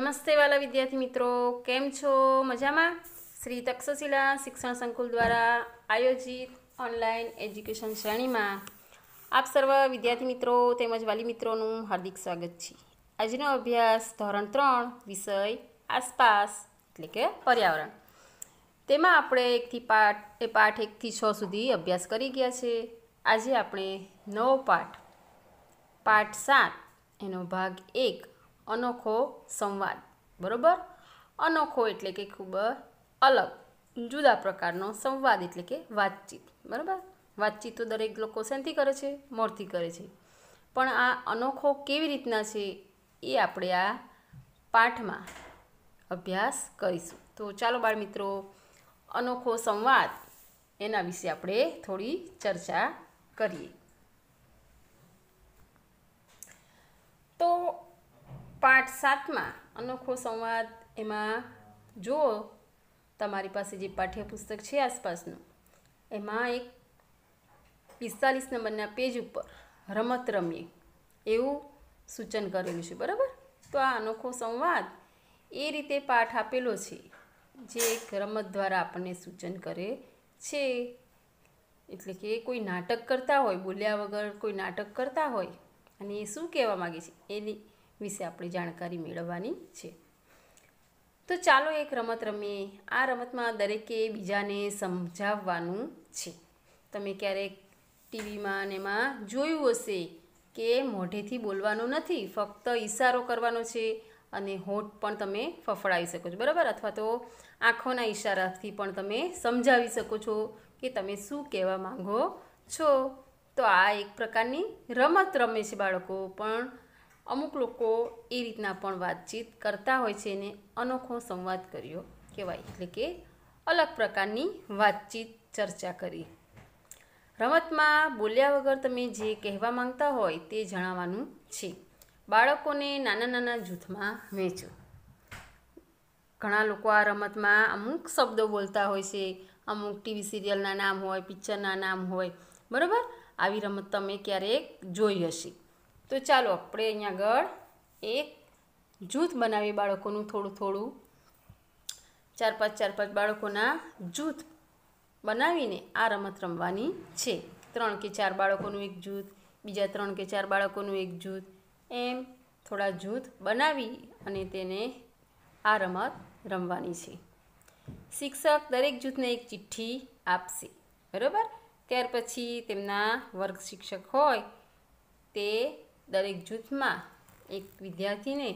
નમસ્તે વાલા વિદ્યાર્થી મિત્રો કેમ છો મજામાં શ્રી તક્ષશિલા શિક્ષણ સંકુલ દ્વારા આયોજિત ઓનલાઈન એજ્યુકેશન શ્રેણીમાં આપ સર્વ વિદ્યાર્થી મિત્રો તેમજ વાલી મિત્રોનું હાર્દિક સ્વાગત છે આજનો અભ્યાસ ધોરણ ત્રણ વિષય આસપાસ એટલે કે પર્યાવરણ તેમાં આપણે એકથી પાઠ એ પાઠ એકથી છ સુધી અભ્યાસ કરી ગયા છે આજે આપણે નવો પાઠ પાઠ સાત એનો ભાગ એક અનોખો સંવાદ બરોબર અનોખો એટલે કે ખૂબ અલગ જુદા પ્રકારનો સંવાદ એટલે કે વાતચીત બરાબર વાતચીત તો દરેક લોકો શેનથી કરે છે મોરથી કરે છે પણ આ અનોખો કેવી રીતના છે એ આપણે આ પાઠમાં અભ્યાસ કરીશું તો ચાલો બાળ મિત્રો અનોખો સંવાદ એના વિશે આપણે થોડી ચર્ચા કરીએ તો પાઠ સાતમાં અનોખો સંવાદ એમાં જુઓ તમારી પાસે જે પાઠ્યપુસ્તક છે આસપાસનું એમાં એક પિસ્તાલીસ નંબરના પેજ ઉપર રમત રમીએ એવું સૂચન કરેલું છે બરાબર તો આ અનોખો સંવાદ એ રીતે પાઠ આપેલો છે જે એક રમત દ્વારા આપણને સૂચન કરે છે એટલે કે કોઈ નાટક કરતા હોય બોલ્યા વગર કોઈ નાટક કરતા હોય અને એ શું કહેવા માગે છે એની વિશે આપણે જાણકારી મેળવવાની છે તો ચાલો એક રમત રમીએ આ રમતમાં દરેકે બીજાને સમજાવવાનું છે તમે ક્યારેક ટીવીમાં અને એમાં જોયું હશે કે મોઢેથી બોલવાનું નથી ફક્ત ઇશારો કરવાનો છે અને હોઠ પણ તમે ફફડાવી શકો છો બરાબર અથવા તો આંખોના ઈશારાથી પણ તમે સમજાવી શકો છો કે તમે શું કહેવા માગો છો તો આ એક પ્રકારની રમત રમે છે બાળકો પણ અમુક લોકો એ રીતના પણ વાતચીત કરતા હોય છે ને અનોખો સંવાદ કર્યો કહેવાય એટલે કે અલગ પ્રકારની વાતચીત ચર્ચા કરી રમતમાં બોલ્યા વગર તમે જે કહેવા માંગતા હોય તે જણાવવાનું છે બાળકોને નાના નાના જૂથમાં વહેંચો ઘણા લોકો આ રમતમાં અમુક શબ્દો બોલતા હોય છે અમુક ટીવી સિરિયલના નામ હોય પિક્ચરના નામ હોય બરાબર આવી રમત તમે ક્યારેક જોઈ હશે તો ચાલો આપણે અહીંયા આગળ એક જૂથ બનાવીએ બાળકોનું થોડું થોડું ચાર પાંચ ચાર પાંચ બાળકોના જૂથ બનાવીને આ રમત રમવાની છે ત્રણ કે ચાર બાળકોનું એક જૂથ બીજા ત્રણ કે ચાર બાળકોનું એક જૂથ એમ થોડા જૂથ બનાવી અને તેને આ રમત રમવાની છે શિક્ષક દરેક જૂથને એક ચિઠ્ઠી આપશે બરાબર ત્યાર પછી તેમના વર્ગ શિક્ષક હોય તે દરેક જૂથમાં એક વિદ્યાર્થીને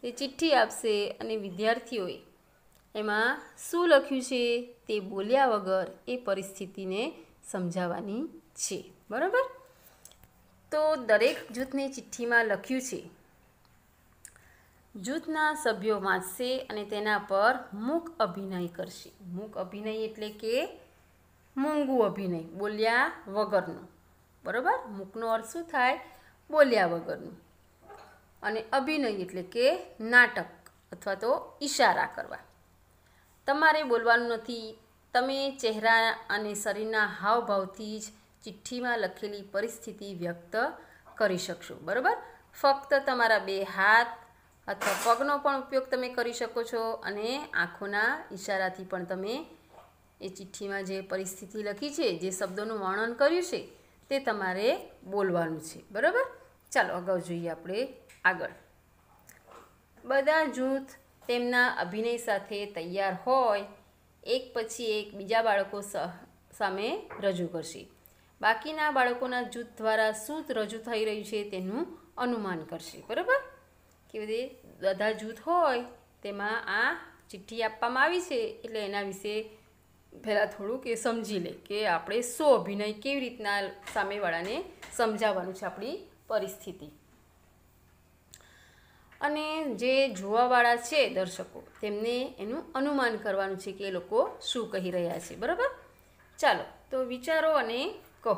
તે ચિઠ્ઠી આપશે અને વિદ્યાર્થીઓએ એમાં શું લખ્યું છે તે બોલ્યા વગર એ પરિસ્થિતિને સમજાવવાની છે બરાબર તો દરેક જૂથને ચિઠ્ઠીમાં લખ્યું છે જૂથના સભ્યો વાંચશે અને તેના પર મૂક અભિનય કરશે મૂક અભિનય એટલે કે મૂંગું અભિનય બોલ્યા વગરનો બરાબર મૂકનો અર્થ શું થાય બોલ્યા વગરનું અને અભિનય એટલે કે નાટક અથવા તો ઈશારા કરવા તમારે બોલવાનું નથી તમે ચહેરા અને શરીરના હાવભાવથી જ ચિઠ્ઠીમાં લખેલી પરિસ્થિતિ વ્યક્ત કરી શકશો બરાબર ફક્ત તમારા બે હાથ અથવા પગનો પણ ઉપયોગ તમે કરી શકો છો અને આંખોના ઈશારાથી પણ તમે એ ચિઠ્ઠીમાં જે પરિસ્થિતિ લખી છે જે શબ્દોનું વર્ણન કર્યું છે તે તમારે બોલવાનું છે બરાબર ચાલો અગાઉ જોઈએ આપણે આગળ બધા જૂથ તેમના અભિનય સાથે તૈયાર હોય એક પછી એક બીજા બાળકો સામે રજૂ કરશે બાકીના બાળકોના જૂથ દ્વારા શું રજૂ થઈ રહ્યું છે તેનું અનુમાન કરશે બરાબર કે બધી બધા જૂથ હોય તેમાં આ ચિઠ્ઠી આપવામાં આવી છે એટલે એના વિશે પહેલાં થોડુંક એ સમજી લે કે આપણે શું અભિનય કેવી રીતના સામેવાળાને સમજાવવાનું છે આપણી પરિસ્થિતિ અને જે જોવાવાળા છે દર્શકો તેમને એનું અનુમાન કરવાનું છે કે એ લોકો શું કહી રહ્યા છે બરાબર ચાલો તો વિચારો અને કહો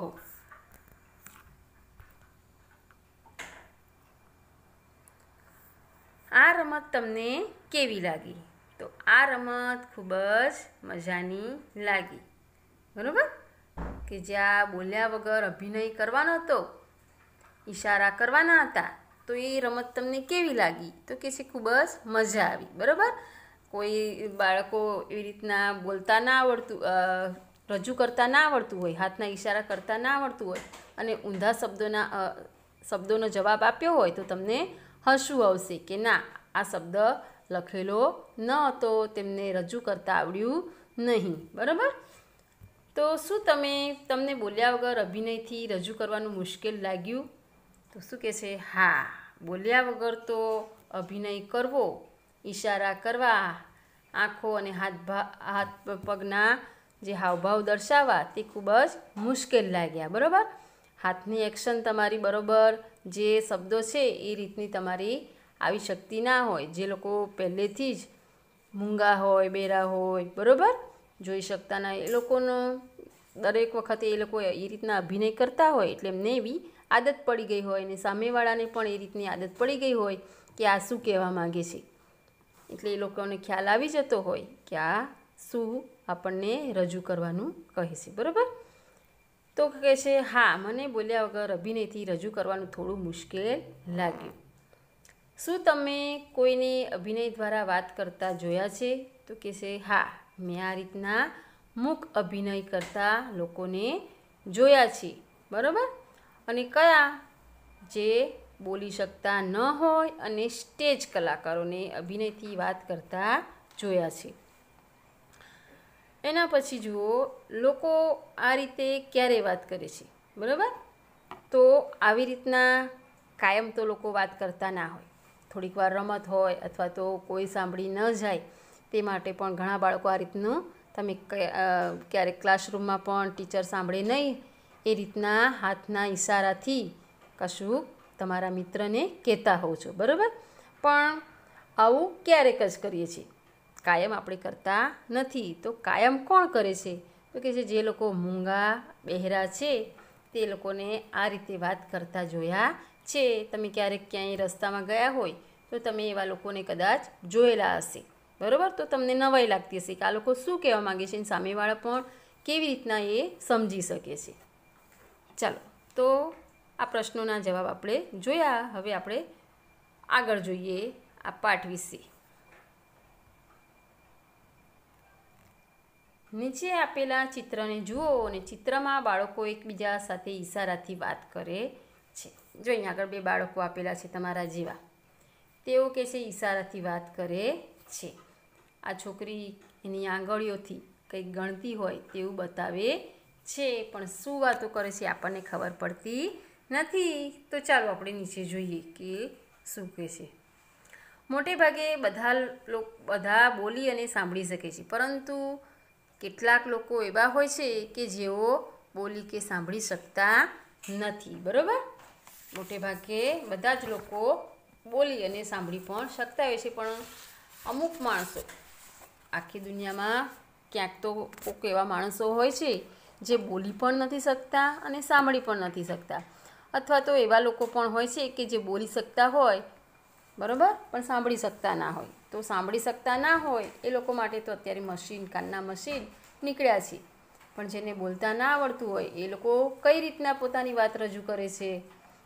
આ રમત તમને કેવી લાગી તો આ રમત ખૂબ જ મજાની લાગી બરાબર કે જ્યાં બોલ્યા વગર અભિનય કરવાનો હતો ઇશારા કરવાના હતા તો એ રમત તમને કેવી લાગી તો કે છે ખૂબ જ મજા આવી બરાબર કોઈ બાળકો એવી રીતના બોલતા ના આવડતું રજૂ કરતા ના આવડતું હોય હાથના ઈશારા કરતા ના આવડતું હોય અને ઊંધા શબ્દોના શબ્દોનો જવાબ આપ્યો હોય તો તમને હસવું આવશે કે ના આ શબ્દ લખેલો ન હતો તેમને રજૂ કરતા આવડ્યું નહીં બરાબર તો શું તમે તમને બોલ્યા વગર અભિનયથી રજૂ કરવાનું મુશ્કેલ લાગ્યું તો શું કહે છે હા બોલ્યા વગર તો અભિનય કરવો ઈશારા કરવા આંખો અને હાથ હાથ પગના જે હાવભાવ દર્શાવવા તે ખૂબ જ મુશ્કેલ લાગ્યા બરાબર હાથની એક્શન તમારી બરોબર જે શબ્દો છે એ રીતની તમારી આવી શક્તિ ના હોય જે લોકો પહેલેથી જ મૂંગા હોય બેરા હોય બરાબર જોઈ શકતા ના એ લોકોનો દરેક વખતે એ લોકો એ રીતના અભિનય કરતા હોય એટલે એમને એવી આદત પડી ગઈ હોય અને સામેવાળાને પણ એ રીતની આદત પડી ગઈ હોય કે આ શું કહેવા માગે છે એટલે એ લોકોને ખ્યાલ આવી જતો હોય કે આ શું આપણને રજૂ કરવાનું કહે છે બરાબર તો કહે છે હા મને બોલ્યા વગર અભિનયથી રજૂ કરવાનું થોડું મુશ્કેલ લાગ્યું શું તમે કોઈને અભિનય દ્વારા વાત કરતા જોયા છે તો કહે છે હા મેં આ રીતના મૂક અભિનય કરતા લોકોને જોયા છે બરાબર અને કયા જે બોલી શકતા ન હોય અને સ્ટેજ કલાકારોને અભિનયથી વાત કરતા જોયા છે એના પછી જુઓ લોકો આ રીતે ક્યારે વાત કરે છે બરાબર તો આવી રીતના કાયમ તો લોકો વાત કરતા ના હોય થોડીક વાર રમત હોય અથવા તો કોઈ સાંભળી ન જાય તે માટે પણ ઘણા બાળકો આ રીતનું તમે ક્યારેક ક્લાસરૂમમાં પણ ટીચર સાંભળે નહીં એ રીતના હાથના ઇશારાથી કશું તમારા મિત્રને કહેતા હોવ છો બરાબર પણ આવું ક્યારેક જ કરીએ છીએ કાયમ આપણે કરતા નથી તો કાયમ કોણ કરે છે તો કે છે જે લોકો મૂંગા બહેરા છે તે લોકોને આ રીતે વાત કરતા જોયા છે તમે ક્યારેક ક્યાંય રસ્તામાં ગયા હોય તો તમે એવા લોકોને કદાચ જોયેલા હશે બરાબર તો તમને નવાઈ લાગતી હશે કે આ લોકો શું કહેવા માગે છે સામેવાળા પણ કેવી રીતના એ સમજી શકે છે ચાલો તો આ પ્રશ્નોના જવાબ આપણે જોયા હવે આપણે આગળ જોઈએ આ પાઠ વિશે નીચે આપેલા ચિત્રને જુઓ અને ચિત્રમાં બાળકો એકબીજા સાથે ઈશારાથી વાત કરે છે જો અહીં આગળ બે બાળકો આપેલા છે તમારા જેવા તેઓ કે છે ઈશારાથી વાત કરે છે આ છોકરી એની આંગળીઓથી કંઈક ગણતી હોય તેવું બતાવે છે પણ શું વાતો કરે છે આપણને ખબર પડતી નથી તો ચાલો આપણે નીચે જોઈએ કે શું કહે છે મોટે ભાગે બધા લોકો બધા બોલી અને સાંભળી શકે છે પરંતુ કેટલાક લોકો એવા હોય છે કે જેઓ બોલી કે સાંભળી શકતા નથી બરાબર મોટે ભાગે બધા જ લોકો બોલી અને સાંભળી પણ શકતા હોય છે પણ અમુક માણસો આખી દુનિયામાં ક્યાંક તો કોઈક એવા માણસો હોય છે જે બોલી પણ નથી શકતા અને સાંભળી પણ નથી શકતા અથવા તો એવા લોકો પણ હોય છે કે જે બોલી શકતા હોય બરાબર પણ સાંભળી શકતા ના હોય તો સાંભળી શકતા ના હોય એ લોકો માટે તો અત્યારે મશીન કાનના મશીન નીકળ્યા છે પણ જેને બોલતા ના આવડતું હોય એ લોકો કઈ રીતના પોતાની વાત રજૂ કરે છે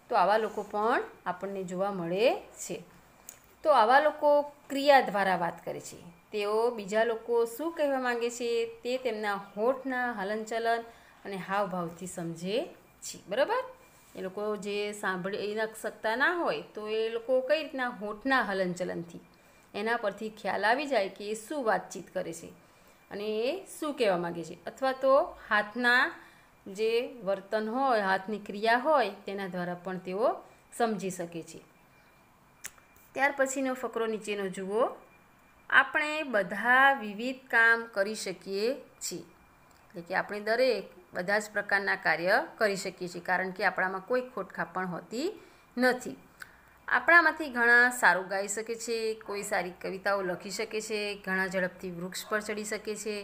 તો આવા લોકો પણ આપણને જોવા મળે છે તો આવા લોકો ક્રિયા દ્વારા વાત કરે છે તેઓ બીજા લોકો શું કહેવા માંગે છે તે તેમના હોઠના હલનચલન અને હાવભાવથી સમજે છે બરાબર એ લોકો જે સાંભળી શકતા ના હોય તો એ લોકો કઈ રીતના હોઠના હલનચલનથી એના પરથી ખ્યાલ આવી જાય કે એ શું વાતચીત કરે છે અને એ શું કહેવા માગે છે અથવા તો હાથના જે વર્તન હોય હાથની ક્રિયા હોય તેના દ્વારા પણ તેઓ સમજી શકે છે ત્યાર પછીનો ફકરો નીચેનો જુઓ આપણે બધા વિવિધ કામ કરી શકીએ છીએ એટલે કે આપણે દરેક બધા જ પ્રકારના કાર્ય કરી શકીએ છીએ કારણ કે આપણામાં કોઈ ખોટખાપણ હોતી નથી આપણામાંથી ઘણા સારું ગાઈ શકે છે કોઈ સારી કવિતાઓ લખી શકે છે ઘણા ઝડપથી વૃક્ષ પર ચડી શકે છે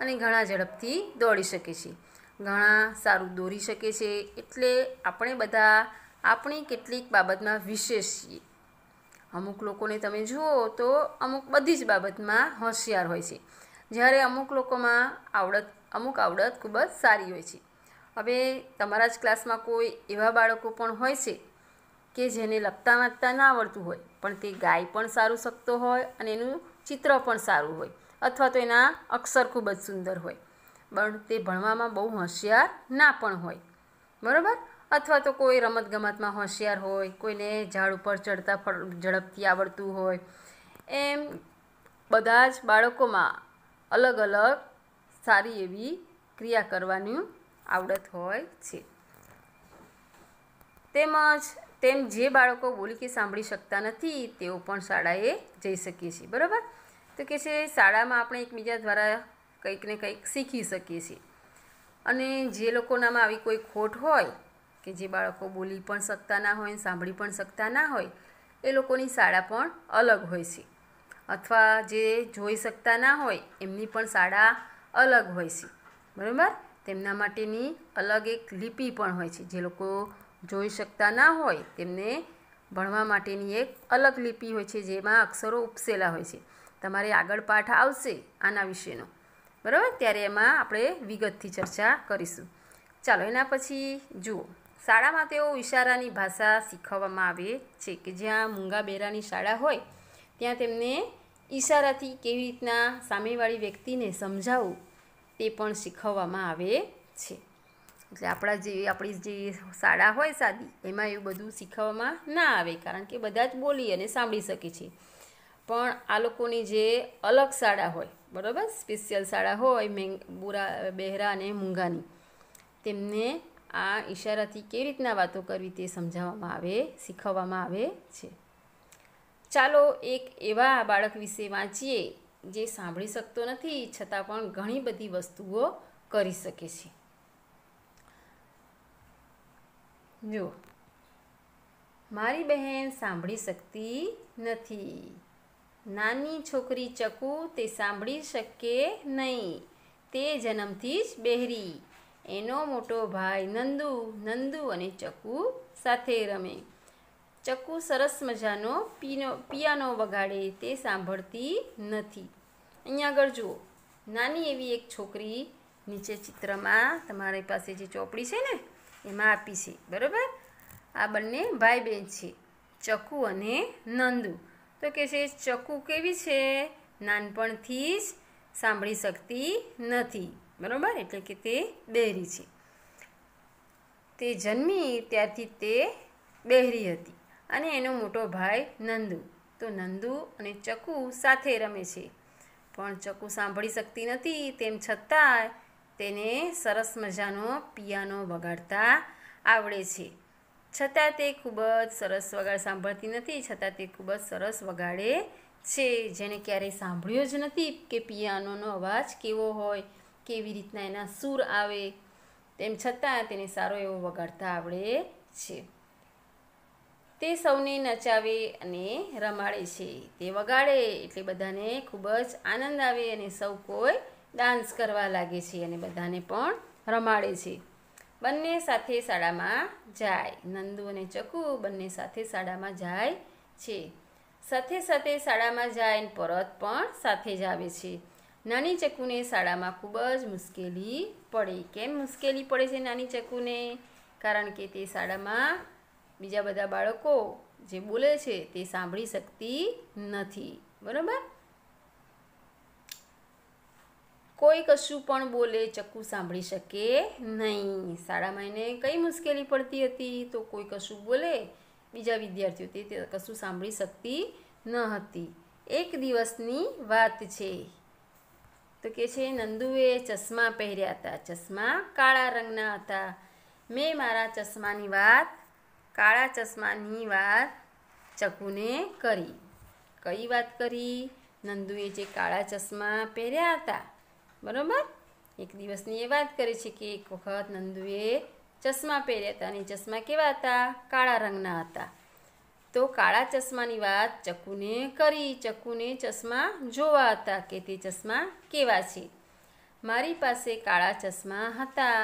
અને ઘણા ઝડપથી દોડી શકે છે ઘણા સારું દોરી શકે છે એટલે આપણે બધા આપણી કેટલીક બાબતમાં વિશેષ છીએ અમુક લોકોને તમે જુઓ તો અમુક બધી જ બાબતમાં હોશિયાર હોય છે જ્યારે અમુક લોકોમાં આવડત અમુક આવડત ખૂબ જ સારી હોય છે હવે તમારા જ ક્લાસમાં કોઈ એવા બાળકો પણ હોય છે કે જેને લખતા વાંચતા ના આવડતું હોય પણ તે ગાય પણ સારું શકતો હોય અને એનું ચિત્ર પણ સારું હોય અથવા તો એના અક્ષર ખૂબ જ સુંદર હોય પણ તે ભણવામાં બહુ હોશિયાર ના પણ હોય બરાબર અથવા તો કોઈ રમતગમતમાં હોશિયાર હોય કોઈને ઝાડ ઉપર ચડતા ઝડપથી આવડતું હોય એમ બધા જ બાળકોમાં અલગ અલગ સારી એવી ક્રિયા કરવાની આવડત હોય છે તેમજ તેમ જે બાળકો બોલી કે સાંભળી શકતા નથી તેઓ પણ શાળાએ જઈ શકીએ છીએ બરાબર તો કે છે શાળામાં આપણે એકબીજા દ્વારા કંઈક ને કંઈક શીખી શકીએ છીએ અને જે લોકોનામાં આવી કોઈ ખોટ હોય કે જે બાળકો બોલી પણ શકતા ના હોય સાંભળી પણ શકતા ના હોય એ લોકોની શાળા પણ અલગ હોય છે અથવા જે જોઈ શકતા ના હોય એમની પણ શાળા અલગ હોય છે બરાબર તેમના માટેની અલગ એક લિપિ પણ હોય છે જે લોકો જોઈ શકતા ના હોય તેમને ભણવા માટેની એક અલગ લિપિ હોય છે જેમાં અક્ષરો ઉપસેલા હોય છે તમારે આગળ પાઠ આવશે આના વિશેનો બરાબર ત્યારે એમાં આપણે વિગતથી ચર્ચા કરીશું ચાલો એના પછી જુઓ શાળામાં તેઓ ઇશારાની ભાષા શીખવવામાં આવે છે કે જ્યાં મૂંગા બેરાની શાળા હોય ત્યાં તેમને ઇશારાથી કેવી રીતના સામેવાળી વ્યક્તિને સમજાવવું તે પણ શીખવવામાં આવે છે એટલે આપણા જે આપણી જે શાળા હોય સાદી એમાં એવું બધું શીખવવામાં ના આવે કારણ કે બધા જ બોલી અને સાંભળી શકે છે પણ આ લોકોની જે અલગ શાળા હોય બરાબર સ્પેશિયલ શાળા હોય મેં બુરા બહેરા અને મૂંગાની તેમને આ ઈશારાથી કેવી રીતના વાતો કરવી તે સમજાવવામાં આવે શીખવવામાં આવે છે ચાલો એક એવા બાળક વિશે વાંચીએ જે સાંભળી શકતો નથી છતાં પણ ઘણી બધી વસ્તુઓ કરી શકે છે જુઓ મારી બહેન સાંભળી શકતી નથી નાની છોકરી ચકુ તે સાંભળી શકે નહીં તે જન્મથી જ બહેરી એનો મોટો ભાઈ નંદુ નંદુ અને ચકુ સાથે રમે ચકુ સરસ મજાનો પીનો પિયાનો વગાડે તે સાંભળતી નથી અહીંયા આગળ જુઓ નાની એવી એક છોકરી નીચે ચિત્રમાં તમારી પાસે જે ચોપડી છે ને એમાં આપી છે બરાબર આ બંને ભાઈ બહેન છે ચકુ અને નંદુ તો કે છે ચકુ કેવી છે નાનપણથી જ સાંભળી શકતી નથી બરાબર એટલે કે તે બહેરી છે તે જન્મી ત્યારથી તે બહેરી હતી અને એનો મોટો ભાઈ નંદુ તો નંદુ અને ચકુ સાથે રમે છે પણ ચકુ સાંભળી શકતી નથી તેમ છતાંય તેને સરસ મજાનો પિયાનો વગાડતા આવડે છે છતાં તે ખૂબ જ સરસ વગાડ સાંભળતી નથી છતાં તે ખૂબ જ સરસ વગાડે છે જેણે ક્યારેય સાંભળ્યો જ નથી કે પિયાનોનો અવાજ કેવો હોય કેવી રીતના એના સૂર આવે તેમ છતાં તેને સારો એવો વગાડતા આવડે છે તે સૌને નચાવે અને રમાડે છે તે વગાડે એટલે બધાને ખૂબ જ આનંદ આવે અને સૌ કોઈ ડાન્સ કરવા લાગે છે અને બધાને પણ રમાડે છે બંને સાથે શાળામાં જાય નંદુ અને ચકુ બંને સાથે શાળામાં જાય છે સાથે સાથે શાળામાં જાય પરત પણ સાથે જ આવે છે નાની ચકુને શાળામાં ખૂબ જ મુશ્કેલી પડે કેમ મુશ્કેલી પડે છે નાની ચકુને કારણ કે તે શાળામાં બીજા બધા બાળકો જે બોલે છે તે સાંભળી શકતી નથી બરાબર કોઈ કશું પણ બોલે ચક્કુ સાંભળી શકે નહીં શાળામાં એને કઈ મુશ્કેલી પડતી હતી તો કોઈ કશું બોલે બીજા વિદ્યાર્થીઓ તે કશું સાંભળી શકતી ન હતી એક દિવસની વાત છે તો કે છે નંદુએ ચશ્મા પહેર્યા હતા ચશ્મા કાળા રંગના હતા મેં મારા ચશ્માની વાત કાળા ચશ્માની વાત ચકુને કરી કઈ વાત કરી નંદુએ જે કાળા ચશ્મા પહેર્યા હતા બરાબર એક દિવસની એ વાત કરી છે કે એક વખત નંદુએ ચશ્મા પહેર્યા હતા અને ચશ્મા કેવા હતા કાળા રંગના હતા તો કાળા ચશ્માની વાત ચકુને કરી ચકુને ચશ્મા જોવા હતા કે તે ચશ્મા કેવા છે મારી પાસે કાળા ચશ્મા હતા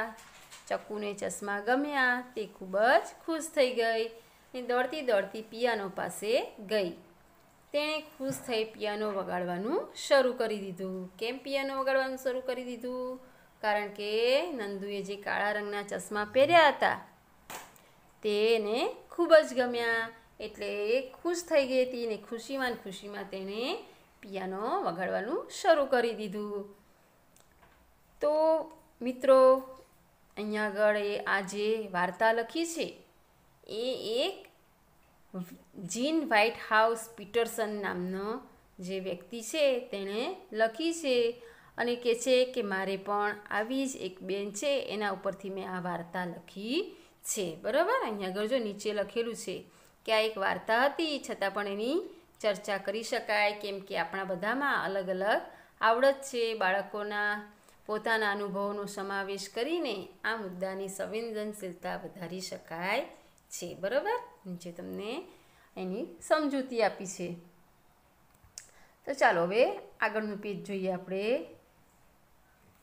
ચકુને ચશ્મા ગમ્યા તે ખૂબ જ ખુશ થઈ ગઈ ને દોડતી દોડતી પિયાનો પાસે ગઈ તેણે ખુશ થઈ પિયાનો વગાડવાનું શરૂ કરી દીધું કેમ પિયાનો વગાડવાનું શરૂ કરી દીધું કારણ કે નંદુએ જે કાળા રંગના ચશ્મા પહેર્યા હતા તેને ખૂબ જ ગમ્યા એટલે ખુશ થઈ ગઈ હતી અને ખુશીમાં ખુશીમાં તેણે પિયાનો વગાડવાનું શરૂ કરી દીધું તો મિત્રો અહીંયા આગળ એ આ જે વાર્તા લખી છે એ એક જીન વ્હાઇટ હાઉસ પીટરસન નામનો જે વ્યક્તિ છે તેણે લખી છે અને કહે છે કે મારે પણ આવી જ એક બેન છે એના ઉપરથી મેં આ વાર્તા લખી છે બરાબર અહીંયા આગળ જો નીચે લખેલું છે કે આ એક વાર્તા હતી છતાં પણ એની ચર્ચા કરી શકાય કેમ કે આપણા બધામાં અલગ અલગ આવડત છે બાળકોના પોતાના અનુભવોનો સમાવેશ કરીને આ મુદ્દાની સંવેદનશીલતા વધારી શકાય છે બરાબર જે તમને એની સમજૂતી આપી છે તો ચાલો હવે આગળનું પેજ જોઈએ આપણે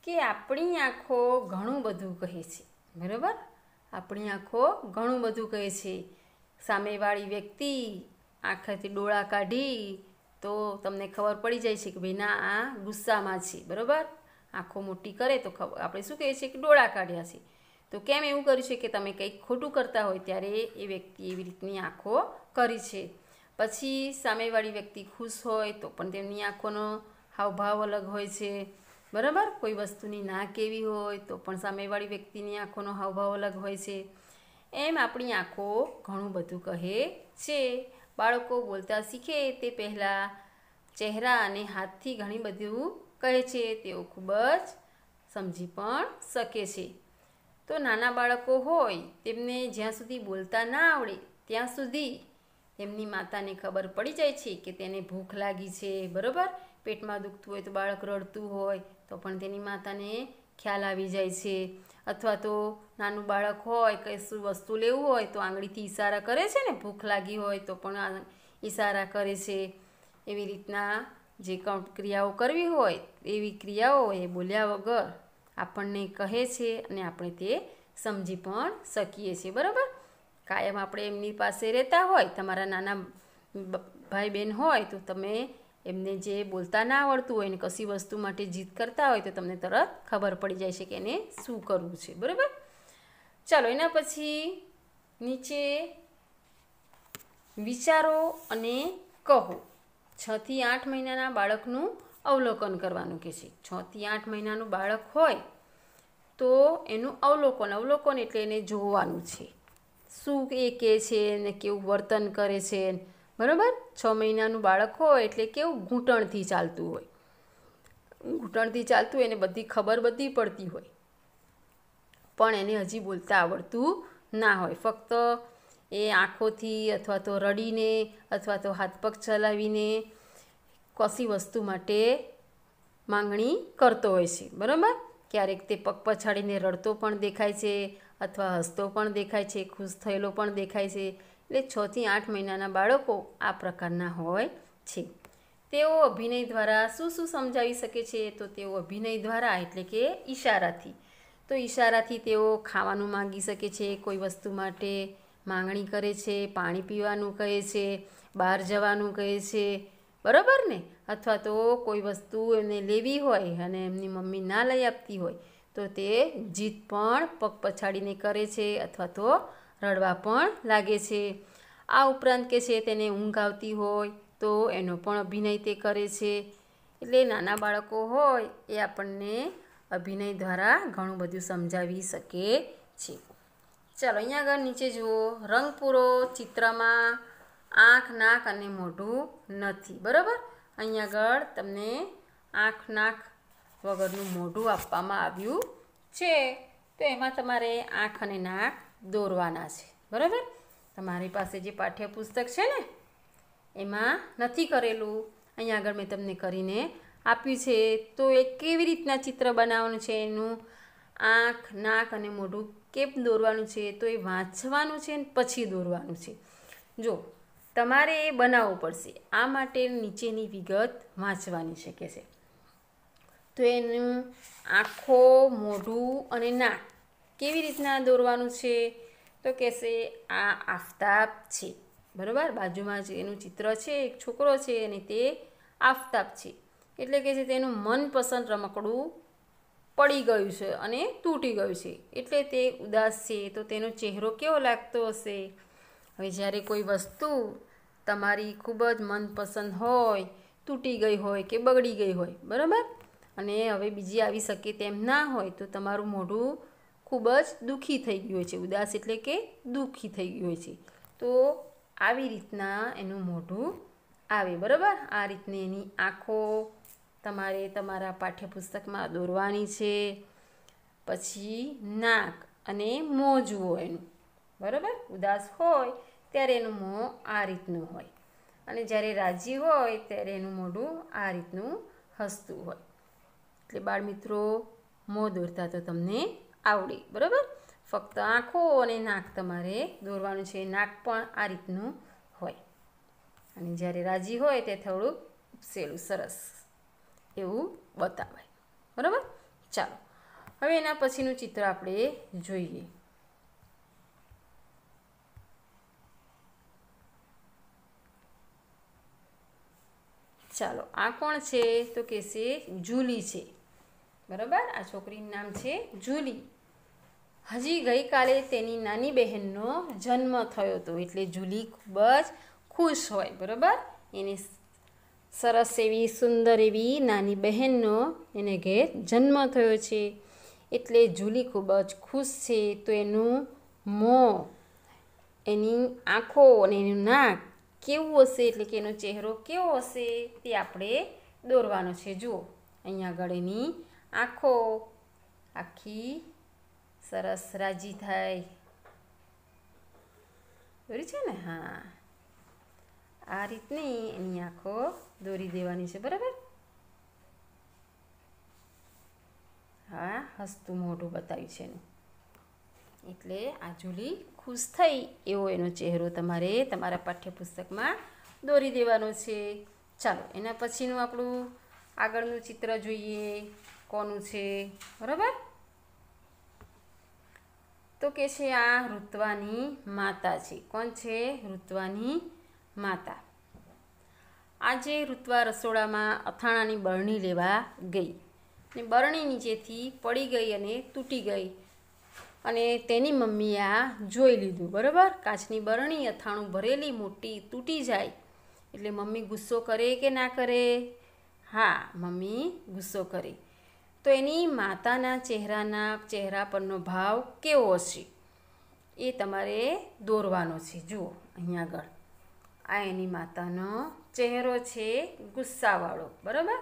કે આપણી આંખો ઘણું બધું કહે છે બરાબર આપણી આંખો ઘણું બધું કહે છે સામેવાળી વ્યક્તિ આંખેથી ડોળા કાઢી તો તમને ખબર પડી જાય છે કે ભાઈ ના આ ગુસ્સામાં છે બરાબર આંખો મોટી કરે તો ખબર આપણે શું કહીએ છીએ કે ડોળા કાઢ્યા છે તો કેમ એવું કર્યું છે કે તમે કંઈક ખોટું કરતા હોય ત્યારે એ વ્યક્તિ એવી રીતની આંખો કરી છે પછી સામેવાળી વ્યક્તિ ખુશ હોય તો પણ તેમની આંખોનો હાવભાવ અલગ હોય છે બરાબર કોઈ વસ્તુની ના કેવી હોય તો પણ સામેવાળી વ્યક્તિની આંખોનો હાવભાવ અલગ હોય છે એમ આપણી આંખો ઘણું બધું કહે છે બાળકો બોલતા શીખે તે પહેલાં ચહેરા અને હાથથી ઘણી બધું કહે છે તેઓ ખૂબ જ સમજી પણ શકે છે તો નાના બાળકો હોય તેમને જ્યાં સુધી બોલતા ના આવડે ત્યાં સુધી તેમની માતાને ખબર પડી જાય છે કે તેને ભૂખ લાગી છે બરાબર પેટમાં દુખતું હોય તો બાળક રડતું હોય તો પણ તેની માતાને ખ્યાલ આવી જાય છે અથવા તો નાનું બાળક હોય કંઈ શું વસ્તુ લેવું હોય તો આંગળીથી ઇશારા કરે છે ને ભૂખ લાગી હોય તો પણ ઇશારા કરે છે એવી રીતના જે ક્રિયાઓ કરવી હોય એવી ક્રિયાઓ એ બોલ્યા વગર આપણને કહે છે અને આપણે તે સમજી પણ શકીએ છીએ બરાબર કાયમ આપણે એમની પાસે રહેતા હોય તમારા નાના ભાઈ બહેન હોય તો તમે એમને જે બોલતા ના આવડતું હોય ને કશી વસ્તુ માટે જીત કરતા હોય તો તમને તરત ખબર પડી જાય છે કે એને શું કરવું છે બરાબર ચાલો એના પછી નીચે વિચારો અને કહો છથી આઠ મહિનાના બાળકનું અવલોકન કરવાનું કહે છે છથી આઠ મહિનાનું બાળક હોય તો એનું અવલોકન અવલોકન એટલે એને જોવાનું છે શું એ કહે છે ને કેવું વર્તન કરે છે બરાબર છ મહિનાનું બાળક હોય એટલે કેવું ઘૂંટણથી ચાલતું હોય ઘૂંટણથી ચાલતું એને બધી ખબર બધી પડતી હોય પણ એને હજી બોલતા આવડતું ના હોય ફક્ત એ આંખોથી અથવા તો રડીને અથવા તો હાથ પગ ચલાવીને કશી વસ્તુ માટે માંગણી કરતો હોય છે બરાબર ક્યારેક તે પગ પછાડીને રડતો પણ દેખાય છે અથવા હસતો પણ દેખાય છે ખુશ થયેલો પણ દેખાય છે એટલે છથી આઠ મહિનાના બાળકો આ પ્રકારના હોય છે તેઓ અભિનય દ્વારા શું શું સમજાવી શકે છે તો તેઓ અભિનય દ્વારા એટલે કે ઈશારાથી તો ઈશારાથી તેઓ ખાવાનું માગી શકે છે કોઈ વસ્તુ માટે માંગણી કરે છે પાણી પીવાનું કહે છે બહાર જવાનું કહે છે બરાબર ને અથવા તો કોઈ વસ્તુ એમને લેવી હોય અને એમની મમ્મી ના લઈ આપતી હોય તો તે જીત પણ પગ પછાડીને કરે છે અથવા તો રડવા પણ લાગે છે આ ઉપરાંત કે છે તેને ઊંઘ આવતી હોય તો એનો પણ અભિનય તે કરે છે એટલે નાના બાળકો હોય એ આપણને અભિનય દ્વારા ઘણું બધું સમજાવી શકે છે ચાલો અહીંયા આગળ નીચે જુઓ રંગપૂરો ચિત્રમાં આંખ નાક અને મોઢું નથી બરાબર અહીંયા આગળ તમને આંખ નાક વગરનું મોઢું આપવામાં આવ્યું છે તો એમાં તમારે આંખ અને નાક દોરવાના છે બરાબર તમારી પાસે જે પાઠ્યપુસ્તક છે ને એમાં નથી કરેલું અહીંયા આગળ મેં તમને કરીને આપ્યું છે તો એ કેવી રીતના ચિત્ર બનાવવાનું છે એનું આંખ નાક અને મોઢું કેમ દોરવાનું છે તો એ વાંચવાનું છે ને પછી દોરવાનું છે જો તમારે એ બનાવવું પડશે આ માટે નીચેની વિગત વાંચવાની શકે છે તો એનું આંખો મોઢું અને નાક કેવી રીતના દોરવાનું છે તો કહેશે આ આફતાબ છે બરાબર બાજુમાં જે એનું ચિત્ર છે એક છોકરો છે અને તે આફતાબ છે એટલે કે છે તેનું મનપસંદ રમકડું પડી ગયું છે અને તૂટી ગયું છે એટલે તે ઉદાસ છે તો તેનો ચહેરો કેવો લાગતો હશે હવે જ્યારે કોઈ વસ્તુ તમારી ખૂબ જ મનપસંદ હોય તૂટી ગઈ હોય કે બગડી ગઈ હોય બરાબર અને હવે બીજી આવી શકે તેમ ના હોય તો તમારું મોઢું ખૂબ જ દુઃખી થઈ ગયો છે ઉદાસ એટલે કે દુઃખી થઈ ગયો છે તો આવી રીતના એનું મોઢું આવે બરાબર આ રીતને એની આંખો તમારે તમારા પાઠ્યપુસ્તકમાં દોરવાની છે પછી નાક અને મો જુઓ એનું બરાબર ઉદાસ હોય ત્યારે એનું મોં આ રીતનું હોય અને જ્યારે રાજી હોય ત્યારે એનું મોઢું આ રીતનું હસતું હોય એટલે બાળમિત્રો મિત્રો મોં દોરતા તો તમને આવડે બરાબર ફક્ત આંખો અને નાક તમારે દોરવાનું છે નાક પણ આ રીતનું હોય અને જ્યારે રાજી હોય તે થોડું સેલું સરસ એવું બતાવાય બરાબર ચાલો હવે એના પછીનું ચિત્ર આપણે જોઈએ ચાલો આ કોણ છે તો કે છે જૂલી છે બરાબર આ છોકરીનું નામ છે જુલી હજી ગઈકાલે તેની નાની બહેનનો જન્મ થયો હતો એટલે જુલી ખૂબ જ ખુશ હોય બરાબર એની સરસ એવી સુંદર એવી નાની બહેનનો એને ઘેર જન્મ થયો છે એટલે જુલી ખૂબ જ ખુશ છે તો એનું મોં એની આંખો અને એનું નાક કેવું હશે એટલે કે એનો ચહેરો કેવો હશે તે આપણે દોરવાનો છે જુઓ અહીંયા આગળ એની આંખો આખી સરસ રાજી થાય દોરી છે ને હા આ રીતની એની આંખો દોરી દેવાની છે બરાબર હા હસતું મોઢું બતાવ્યું છે એનું એટલે આ જુલી ખુશ થઈ એવો એનો ચહેરો તમારે તમારા પાઠ્યપુસ્તકમાં દોરી દેવાનો છે ચાલો એના પછીનું આપણું આગળનું ચિત્ર જોઈએ કોનું છે બરાબર તો કે છે આ ઋત્વાની માતા છે કોણ છે ઋત્વાની માતા આજે ઋત્વા રસોડામાં અથાણાની બરણી લેવા ગઈ ને બરણી નીચેથી પડી ગઈ અને તૂટી ગઈ અને તેની મમ્મીએ આ જોઈ લીધું બરાબર કાચની બરણી અથાણું ભરેલી મોટી તૂટી જાય એટલે મમ્મી ગુસ્સો કરે કે ના કરે હા મમ્મી ગુસ્સો કરી તો એની માતાના ચહેરાના ચહેરા પરનો ભાવ કેવો છે એ તમારે દોરવાનો છે જુઓ અહીંયા આગળ આ એની માતાનો ચહેરો છે ગુસ્સાવાળો બરાબર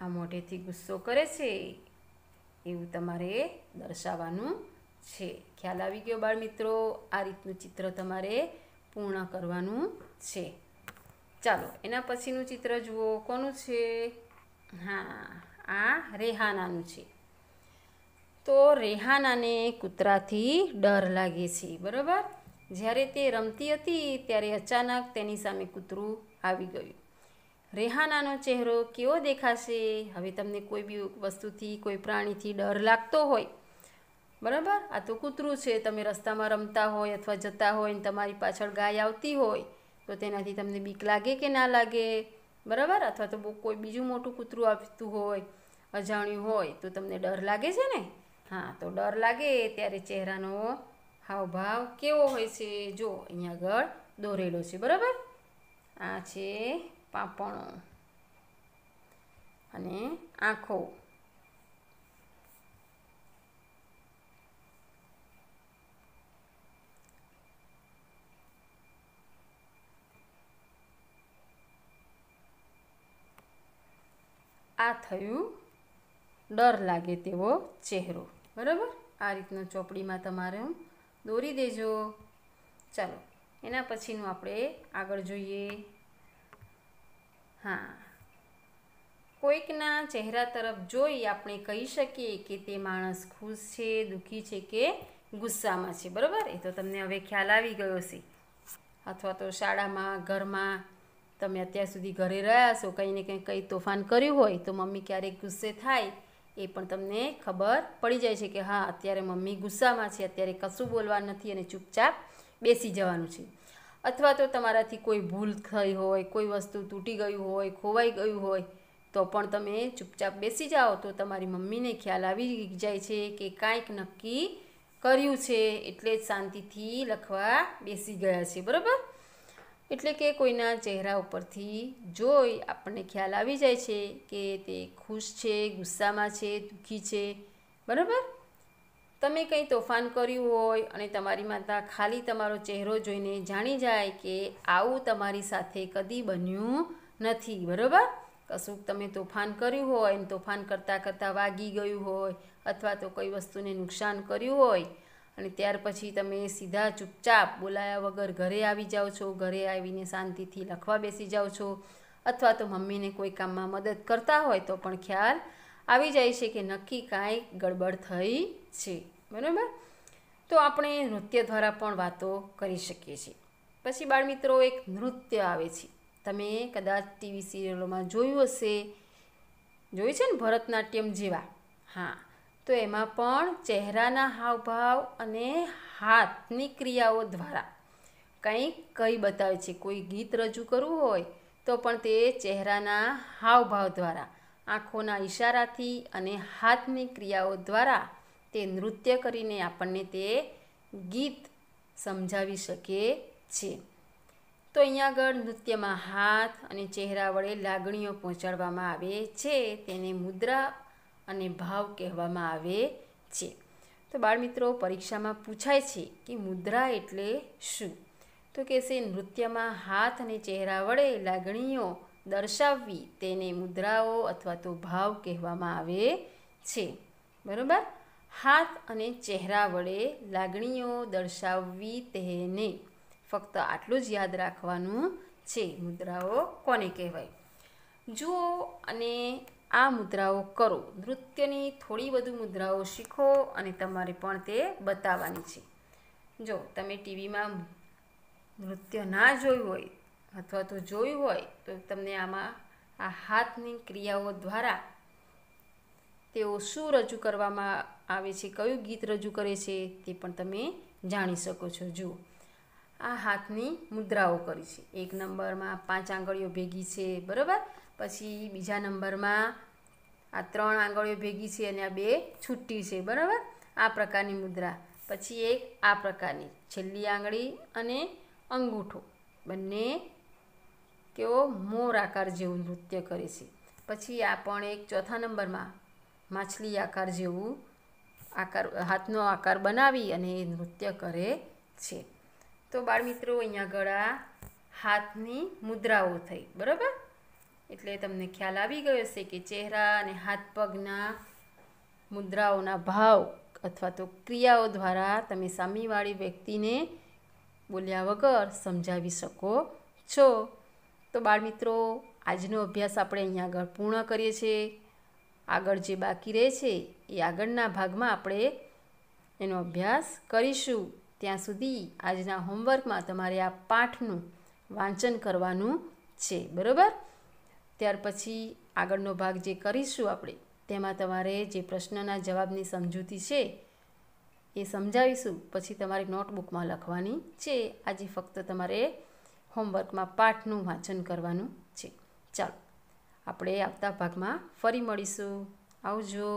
આ મોઢેથી ગુસ્સો કરે છે એવું તમારે દર્શાવવાનું છે ખ્યાલ આવી ગયો બાળ મિત્રો આ રીતનું ચિત્ર તમારે પૂર્ણ કરવાનું છે ચાલો એના પછીનું ચિત્ર જુઓ કોનું છે હા આ રેહાનાનું છે તો રેહાનાને કૂતરાથી ડર લાગે છે બરાબર જ્યારે તે રમતી હતી ત્યારે અચાનક તેની સામે કૂતરું આવી ગયું રેહાનાનો ચહેરો કેવો દેખાશે હવે તમને કોઈ બી વસ્તુથી કોઈ પ્રાણીથી ડર લાગતો હોય બરાબર આ તો કૂતરું છે તમે રસ્તામાં રમતા હોય અથવા જતા હોય ને તમારી પાછળ ગાય આવતી હોય તો તેનાથી તમને બીક લાગે કે ના લાગે બરાબર અથવા તો કોઈ બીજું મોટું કૂતરું આપતું હોય અજાણ્યું હોય તો તમને ડર લાગે છે ને હા તો ડર લાગે ત્યારે ચહેરાનો હાવભાવ કેવો હોય છે જો અહીંયા આગળ દોરેલો છે બરાબર આ છે પાપણો અને આંખો આ થયું ડર લાગે તેવો ચહેરો બરાબર આ રીતનો ચોપડીમાં તમારે દોરી દેજો ચાલો એના પછીનું આપણે આગળ જોઈએ હા કોઈકના ચહેરા તરફ જોઈ આપણે કહી શકીએ કે તે માણસ ખુશ છે દુઃખી છે કે ગુસ્સામાં છે બરાબર એ તો તમને હવે ખ્યાલ આવી ગયો છે અથવા તો શાળામાં ઘરમાં તમે અત્યાર સુધી ઘરે રહ્યા છો કંઈ ને કંઈ કંઈ તોફાન કર્યું હોય તો મમ્મી ક્યારેક ગુસ્સે થાય એ પણ તમને ખબર પડી જાય છે કે હા અત્યારે મમ્મી ગુસ્સામાં છે અત્યારે કશું બોલવાનું નથી અને ચૂપચાપ બેસી જવાનું છે અથવા તો તમારાથી કોઈ ભૂલ થઈ હોય કોઈ વસ્તુ તૂટી ગયું હોય ખોવાઈ ગયું હોય તો પણ તમે ચૂપચાપ બેસી જાઓ તો તમારી મમ્મીને ખ્યાલ આવી જાય છે કે કાંઈક નક્કી કર્યું છે એટલે જ શાંતિથી લખવા બેસી ગયા છે બરાબર એટલે કે કોઈના ચહેરા ઉપરથી જોઈ આપણને ખ્યાલ આવી જાય છે કે તે ખુશ છે ગુસ્સામાં છે દુઃખી છે બરાબર તમે કંઈ તોફાન કર્યું હોય અને તમારી માતા ખાલી તમારો ચહેરો જોઈને જાણી જાય કે આવું તમારી સાથે કદી બન્યું નથી બરાબર કશુંક તમે તોફાન કર્યું હોય તોફાન કરતાં કરતાં વાગી ગયું હોય અથવા તો કોઈ વસ્તુને નુકસાન કર્યું હોય અને ત્યાર પછી તમે સીધા ચૂપચાપ બોલાયા વગર ઘરે આવી જાઓ છો ઘરે આવીને શાંતિથી લખવા બેસી જાઓ છો અથવા તો મમ્મીને કોઈ કામમાં મદદ કરતા હોય તો પણ ખ્યાલ આવી જાય છે કે નક્કી કાંઈ ગડબડ થઈ છે બરાબર તો આપણે નૃત્ય દ્વારા પણ વાતો કરી શકીએ છીએ પછી બાળમિત્રો એક નૃત્ય આવે છે તમે કદાચ ટીવી સિરિયલોમાં જોયું હશે જોયું છે ને ભરતનાટ્યમ જેવા હા તો એમાં પણ ચહેરાના હાવભાવ અને હાથની ક્રિયાઓ દ્વારા કંઈક કઈ બતાવે છે કોઈ ગીત રજૂ કરવું હોય તો પણ તે ચહેરાના હાવભાવ દ્વારા આંખોના ઈશારાથી અને હાથની ક્રિયાઓ દ્વારા તે નૃત્ય કરીને આપણને તે ગીત સમજાવી શકે છે તો અહીંયા આગળ નૃત્યમાં હાથ અને ચહેરા વડે લાગણીઓ પહોંચાડવામાં આવે છે તેને મુદ્રા અને ભાવ કહેવામાં આવે છે તો બાળમિત્રો પરીક્ષામાં પૂછાય છે કે મુદ્રા એટલે શું તો કહેશે નૃત્યમાં હાથ અને ચહેરા વડે લાગણીઓ દર્શાવવી તેને મુદ્રાઓ અથવા તો ભાવ કહેવામાં આવે છે બરાબર હાથ અને ચહેરા વડે લાગણીઓ દર્શાવવી તેને ફક્ત આટલું જ યાદ રાખવાનું છે મુદ્રાઓ કોને કહેવાય જુઓ અને આ મુદ્રાઓ કરો નૃત્યની થોડી વધુ મુદ્રાઓ શીખો અને તમારે પણ તે બતાવવાની છે જો તમે ટીવીમાં નૃત્ય ના જોયું હોય અથવા તો જોયું હોય તો તમને આમાં આ હાથની ક્રિયાઓ દ્વારા તેઓ શું રજૂ કરવામાં આવે છે કયું ગીત રજૂ કરે છે તે પણ તમે જાણી શકો છો જુઓ આ હાથની મુદ્રાઓ કરી છે એક નંબરમાં પાંચ આંગળીઓ ભેગી છે બરાબર પછી બીજા નંબરમાં આ ત્રણ આંગળીઓ ભેગી છે અને આ બે છૂટી છે બરાબર આ પ્રકારની મુદ્રા પછી એક આ પ્રકારની છેલ્લી આંગળી અને અંગૂઠો બંને તેઓ મોર આકાર જેવું નૃત્ય કરે છે પછી આ પણ એક ચોથા નંબરમાં માછલી આકાર જેવું આકાર હાથનો આકાર બનાવી અને એ નૃત્ય કરે છે તો બાળમિત્રો અહીંયા આગળ હાથની મુદ્રાઓ થઈ બરાબર એટલે તમને ખ્યાલ આવી ગયો હશે કે ચહેરા અને હાથ પગના મુદ્રાઓના ભાવ અથવા તો ક્રિયાઓ દ્વારા તમે સામેવાળી વ્યક્તિને બોલ્યા વગર સમજાવી શકો છો તો બાળમિત્રો આજનો અભ્યાસ આપણે અહીંયા આગળ પૂર્ણ કરીએ છીએ આગળ જે બાકી રહે છે એ આગળના ભાગમાં આપણે એનો અભ્યાસ કરીશું ત્યાં સુધી આજના હોમવર્કમાં તમારે આ પાઠનું વાંચન કરવાનું છે બરાબર ત્યાર પછી આગળનો ભાગ જે કરીશું આપણે તેમાં તમારે જે પ્રશ્નના જવાબની સમજૂતી છે એ સમજાવીશું પછી તમારે નોટબુકમાં લખવાની છે આજે ફક્ત તમારે હોમવર્કમાં પાઠનું વાંચન કરવાનું છે ચાલો આપણે આવતા ભાગમાં ફરી મળીશું આવજો